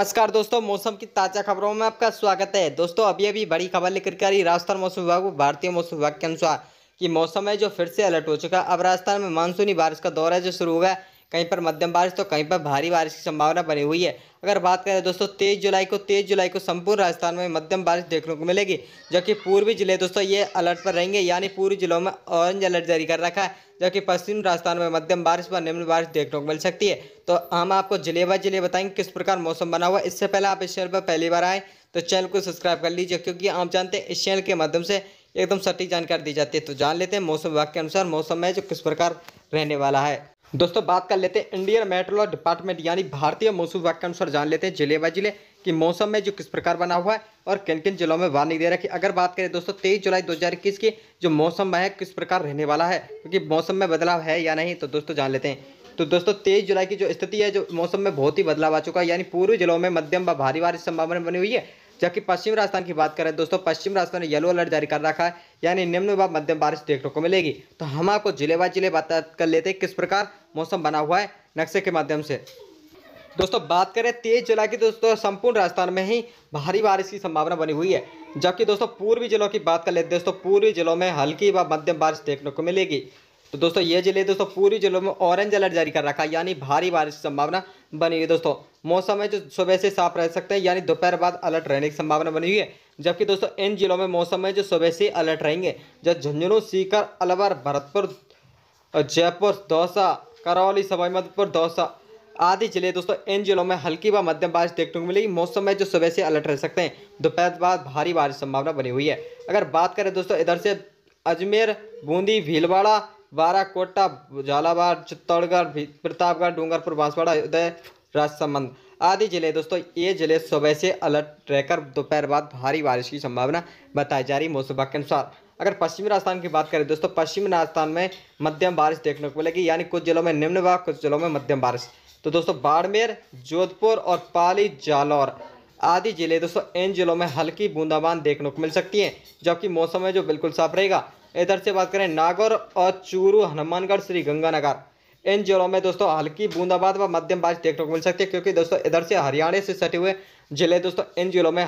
नमस्कार दोस्तों मौसम की ताज़ा खबरों में आपका स्वागत है दोस्तों अभी अभी बड़ी खबर लेकर के रही राजस्थान मौसम विभाग भारतीय मौसम विभाग के अनुसार कि मौसम है जो फिर से अलर्ट हो चुका है अब राजस्थान में मानसूनी बारिश का दौर है जो शुरू है कहीं पर मध्यम बारिश तो कहीं पर भारी बारिश की संभावना बनी हुई है अगर बात करें तो दोस्तों तेईस जुलाई को तेईस जुलाई को संपूर्ण राजस्थान में मध्यम बारिश देखने को मिलेगी जबकि पूर्वी जिले दोस्तों ये अलर्ट पर रहेंगे यानी पूर्वी जिलों में ऑरेंज अलर्ट जारी कर रखा है जबकि पश्चिम राजस्थान में मध्यम बारिश व निम्न बारिश देखने को मिल सकती है तो हम आपको जिले बाय जिले बताएंगे किस प्रकार मौसम बना हुआ इससे पहले आप इस चैनल पर पहली बार आए तो चैनल को सब्सक्राइब कर लीजिए क्योंकि आप जानते हैं इस चैनल के माध्यम से एकदम सटीक जानकारी दी जाती है तो जान लेते हैं मौसम विभाग के अनुसार मौसम में जो किस प्रकार रहने वाला है दोस्तों बात कर लेते हैं इंडियन मेट्रोलॉज डिपार्टमेंट यानी भारतीय मौसम विभाग के अनुसार जान लेते हैं जिले बाय जिले कि मौसम में जो किस प्रकार बना हुआ है और किन किन जिलों में वार्निंग दे रखी अगर बात करें दोस्तों तेईस जुलाई 2021 की जो मौसम है किस प्रकार रहने वाला है क्योंकि मौसम में बदलाव है या नहीं तो दोस्तों जान लेते हैं तो दोस्तों तेईस जुलाई की जो स्थिति है जो मौसम में बहुत ही बदलाव आ चुका है यानी पूर्वी जिलों में मध्यम व भारी बारिश संभावना बनी हुई है जबकि पश्चिम राजस्थान की बात करें दोस्तों पश्चिम राजस्थान ने येलो अलर्ट जारी कर रखा है यानी निम्न व मध्यम बारिश देखने को मिलेगी तो हम आपको जिले बाय जिले बात कर लेते हैं किस प्रकार मौसम बना हुआ है नक्शे के माध्यम से दोस्तों बात करें तेईस जुलाई की दोस्तों संपूर्ण राजस्थान में ही भारी बारिश की संभावना बनी हुई है जबकि दोस्तों पूर्वी जिलों की बात कर लेते दोस्तों पूर्वी जिलों में हल्की व मध्यम बारिश देखने को मिलेगी तो दोस्तों ये जिले दोस्तों पूर्वी जिलों में ऑरेंज अलर्ट जारी कर रखा है यानी भारी बारिश की संभावना बनी हुई दोस्तों मौसम है जो सुबह से साफ रह सकते हैं यानी दोपहर बाद अलर्ट रहने की संभावना बनी हुई है जबकि दोस्तों इन जिलों में मौसम है जो सुबह से अलर्ट रहेंगे जब झुंझुनू सीकर अलवर भरतपुर जयपुर दौसा करौली सवाई माधोपुर दौसा आदि जिले दोस्तों इन जिलों में हल्की व मध्यम बारिश देखने को मिलेगी मौसम में जो सुबह से अलर्ट रह सकते हैं दोपहर बाद भारी बारिश संभावना बनी हुई है अगर बात करें दोस्तों इधर से अजमेर बूंदी भीलवाड़ा बाराकोटा झालावाड़ चित्तौड़गढ़ प्रतापगढ़ डूंगरपुर बांसवाड़ा उदय राजसमंद आदि जिले दोस्तों ये जिले सुबह से अलर्ट रहकर दोपहर बाद भारी बारिश की संभावना बताई जा रही मौसम विभाग के अनुसार अगर पश्चिमी राजस्थान की बात करें दोस्तों पश्चिमी राजस्थान में मध्यम बारिश देखने को मिलेगी यानी कुछ जिलों में निम्न व कुछ जिलों में मध्यम बारिश तो दोस्तों बाड़मेर जोधपुर और पाली जालौर आदि जिले दोस्तों इन जिलों में हल्की बूंदाबांद देखने को मिल सकती है जबकि मौसम है जो बिल्कुल साफ रहेगा इधर से बात करें नागौर और चूरू हनुमानगढ़ श्री गंगानगर इन जिलों में दोस्तों हल्की बूंदाबाद व मध्यम बारिश देखने को मिल सकती है क्योंकि दोस्तों इधर से हरियाणा से सटे हुए जिले दोस्तों इन जिलों में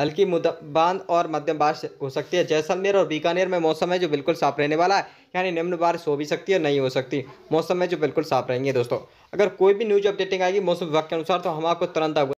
हल्की बांध और मध्यम बारिश हो सकती है जैसलमेर और बीकानेर में मौसम है जो बिल्कुल साफ रहने वाला है यानी निम्न बारिश हो भी सकती है नहीं हो सकती मौसम में जो बिल्कुल साफ रहेंगे दोस्तों अगर कोई भी न्यूज अपडेटिंग आएगी मौसम विभाग के अनुसार तो हम आपको तुरंत